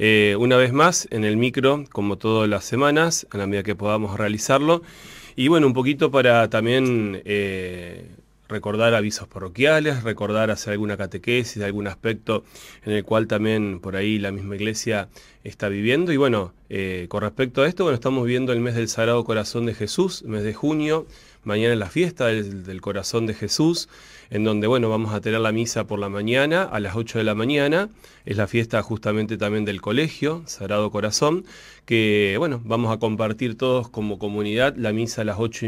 Eh, una vez más en el micro, como todas las semanas, a la medida que podamos realizarlo. Y bueno, un poquito para también eh, recordar avisos parroquiales, recordar hacer alguna catequesis, algún aspecto en el cual también por ahí la misma iglesia está viviendo. Y bueno, eh, con respecto a esto, bueno, estamos viendo el mes del Sagrado Corazón de Jesús, mes de junio, Mañana es la fiesta del, corazón de Jesús, en donde, bueno, vamos a tener la misa por la mañana, a las 8 de la mañana. Es la fiesta justamente también del colegio, Sagrado Corazón, que, bueno, vamos a compartir todos como comunidad la misa a las 8,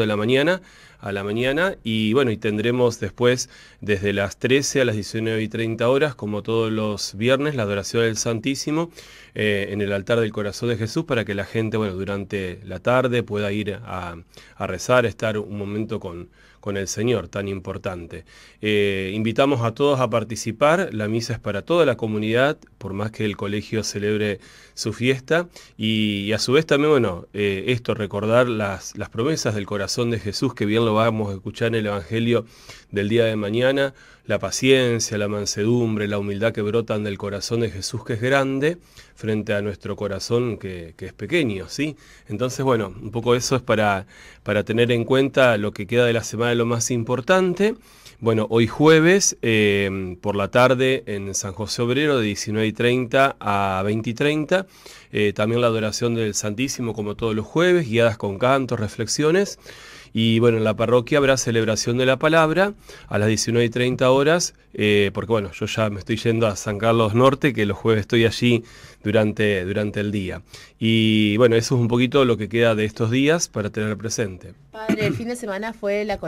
de la mañana, a la mañana, y bueno, y tendremos después desde las 13 a las 19 y 30 horas, como todos los viernes, la adoración del Santísimo eh, en el altar del corazón de Jesús para que la gente, bueno, durante la tarde pueda ir a, a estar un momento con, con el Señor tan importante. Eh, invitamos a todos a participar, la misa es para toda la comunidad, por más que el colegio celebre su fiesta, y, a su vez también, bueno, eh, esto, recordar las, promesas del corazón de Jesús, que bien lo vamos a escuchar en el Evangelio del día de mañana, la paciencia, la mansedumbre, la humildad que brotan del corazón de Jesús que es grande frente a nuestro corazón que, que, es pequeño, ¿sí? Entonces, bueno, un poco eso es para, para tener en cuenta lo que queda de la semana lo más importante. Bueno, hoy jueves eh, por la tarde en San José Obrero de 19.30 a 20.30. Eh, también la adoración del Santísimo como todos los jueves, guiadas con cantos, reflexiones. Y bueno, en la parroquia habrá celebración de la palabra a las 19 y 30 horas, eh, porque bueno, yo ya me estoy yendo a San Carlos Norte, que los jueves estoy allí durante, durante el día. Y bueno, eso es un poquito lo que queda de estos días para tener presente. Padre, el fin de semana fue la,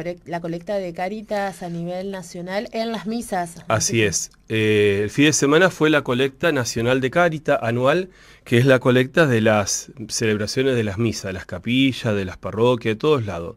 colecta de Caritas a nivel nacional en las misas. Así es. Eh, el fin de semana fue la colecta nacional de Caritas anual, que es la colecta de las celebraciones de las misas, de las capillas, de las parroquias, de todos lados.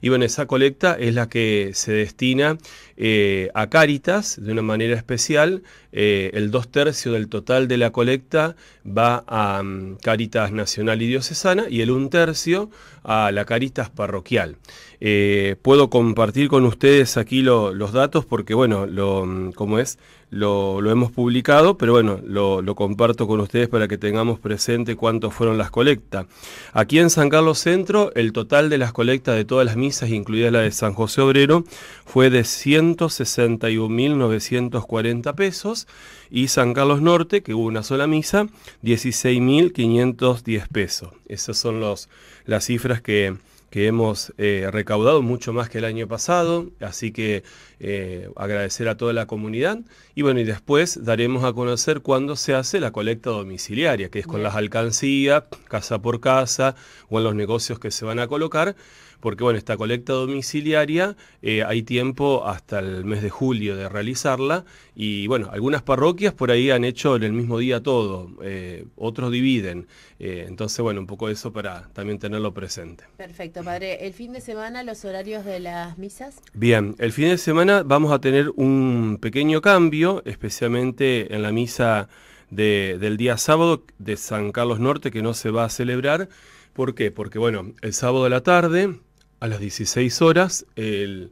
Y bueno, esa colecta es la que se destina eh, a Cáritas de una manera especial. Eh, el dos tercios del total de la colecta va a Caritas mm, Cáritas Nacional y Diocesana y el un tercio a la Cáritas Parroquial. Eh, puedo compartir con ustedes aquí los datos porque, bueno, lo, mm, como es, lo, hemos publicado, pero bueno, lo, lo, comparto con ustedes para que tengamos presente cuántos fueron las colectas. Aquí en San Carlos Centro, el total de las colectas de todas las mismas incluida la de San José Obrero, fue de 161.940 pesos y San Carlos Norte, que hubo una sola misa, 16.510 pesos. Esas son los, las cifras que que hemos eh, recaudado mucho más que el año pasado, así que eh, agradecer a toda la comunidad. Y bueno, y después daremos a conocer cuándo se hace la colecta domiciliaria, que es con las alcancías, casa por casa o en los negocios que se van a colocar, porque bueno, esta colecta domiciliaria eh, hay tiempo hasta el mes de julio de realizarla y bueno, algunas parroquias por ahí han hecho en el mismo día todo, otros dividen. entonces bueno, un poco eso para también tenerlo presente. Perfecto padre. ¿El fin de semana los horarios de las misas? Bien, el fin de semana vamos a tener un pequeño cambio, especialmente en la misa del día sábado de San Carlos Norte, que no se va a celebrar. ¿Por qué? Porque, bueno, el sábado de la tarde, a las 16 horas, el,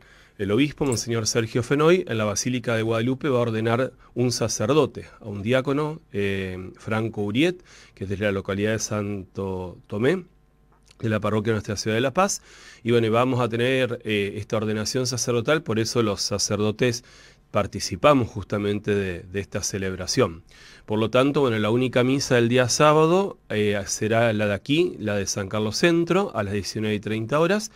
obispo, Monseñor Sergio Fenoy, en la Basílica de Guadalupe va a ordenar un sacerdote, a un diácono, eh, Franco Uriet, que es de la localidad de Santo Tomé, de la parroquia de nuestra ciudad de La Paz. Y bueno, vamos a tener eh, esta ordenación sacerdotal, por eso los sacerdotes participamos justamente de, esta celebración. Por lo tanto, bueno, la única misa del día sábado eh, será la de aquí, la de San Carlos Centro, a las 19 y 30 horas,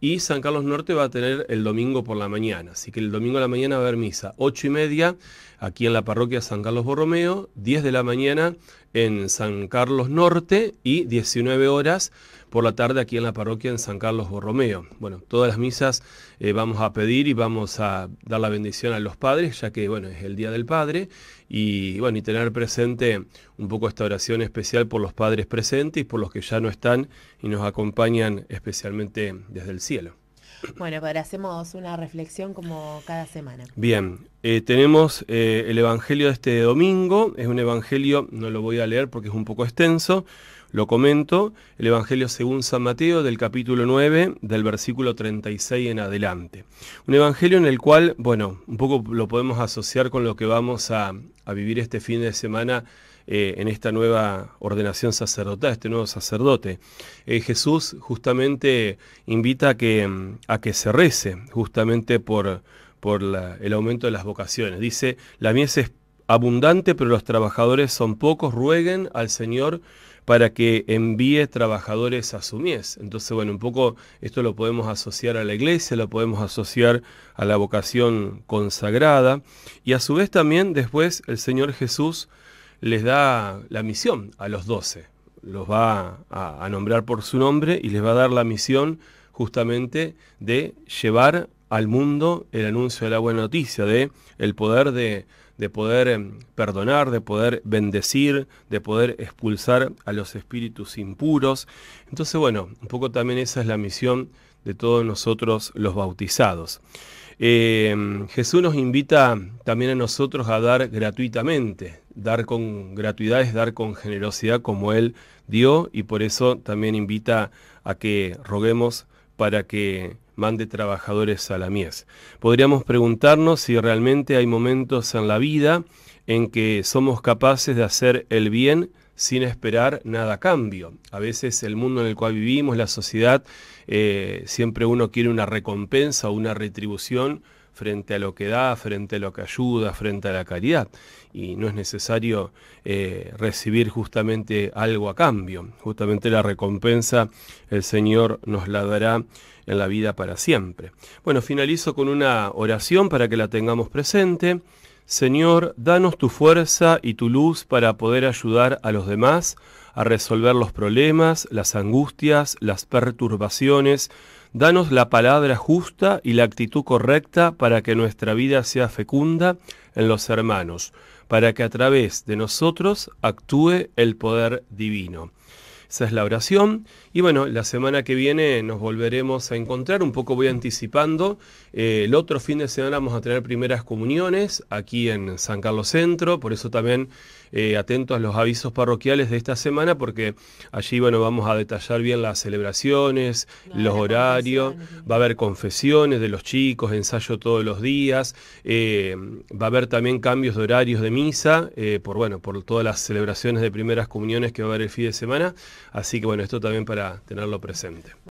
y San Carlos Norte va a tener el domingo por la mañana. Así que el domingo a la mañana va a haber misa, 8 y media, aquí en la parroquia San Carlos Borromeo, 10 de la mañana en San Carlos Norte y 19 horas por la tarde aquí en la parroquia en San Carlos Borromeo. Bueno, todas las misas eh, vamos a pedir y vamos a dar la bendición a los padres, ya que bueno, es el Día del Padre y bueno, y tener presente un poco esta oración especial por los padres presentes y por los que ya no están y nos acompañan especialmente desde el cielo. Bueno, ahora hacemos una reflexión como cada semana. Bien, eh, tenemos eh, el Evangelio de este domingo, es un Evangelio, no lo voy a leer porque es un poco extenso, lo comento, el Evangelio según San Mateo del capítulo 9, del versículo 36 en adelante. Un Evangelio en el cual, bueno, un poco lo podemos asociar con lo que vamos a, vivir este fin de semana eh, en esta nueva ordenación sacerdotal, este nuevo sacerdote. Jesús justamente invita a que, a que se rece justamente por por el aumento de las vocaciones. Dice, la mies es abundante, pero los trabajadores son pocos, rueguen al Señor para que envíe trabajadores a su mies. Entonces, bueno, un poco esto lo podemos asociar a la iglesia, lo podemos asociar a la vocación consagrada, y a su vez también después el Señor Jesús les da la misión a los doce, los va a nombrar por su nombre y les va a dar la misión justamente de llevar al mundo el anuncio de la buena noticia, de el poder de, de poder em, perdonar, de poder bendecir, de poder expulsar a los espíritus impuros. Entonces, bueno, un poco también esa es la misión de todos nosotros los bautizados. Em, Jesús nos invita también a nosotros a dar gratuitamente, dar con gratuidad es dar con generosidad como Él dio y por eso también invita a que roguemos para que mande trabajadores a la mies. Podríamos preguntarnos si realmente hay momentos en la vida en que somos capaces de hacer el bien sin esperar nada a cambio. A veces el mundo en el cual vivimos, la sociedad, eh, siempre uno quiere una recompensa o una retribución frente a lo que da, frente a lo que ayuda, frente a la caridad. Y no es necesario eh, recibir justamente algo a cambio. Justamente la recompensa el Señor nos la dará en la vida para siempre. Bueno, finalizo con una oración para que la tengamos presente. Señor, danos tu fuerza y tu luz para poder ayudar a los demás a resolver los problemas, las angustias, las perturbaciones, Danos la palabra justa y la actitud correcta para que nuestra vida sea fecunda en los hermanos, para que a través de nosotros actúe el poder divino. Esa es la oración. Y bueno, la semana que viene nos volveremos a encontrar. Un poco voy anticipando. Eh, el otro fin de semana vamos a tener primeras comuniones aquí en San Carlos Centro. Por eso también eh, atentos a los avisos parroquiales de esta semana porque allí bueno, vamos a detallar bien las celebraciones, los horarios, va a haber confesiones de los chicos, ensayo todos los días, eh, va a haber también cambios de horarios de misa eh, por, bueno, por todas las celebraciones de primeras comuniones que va a haber el fin de semana, así que bueno, esto también para tenerlo presente.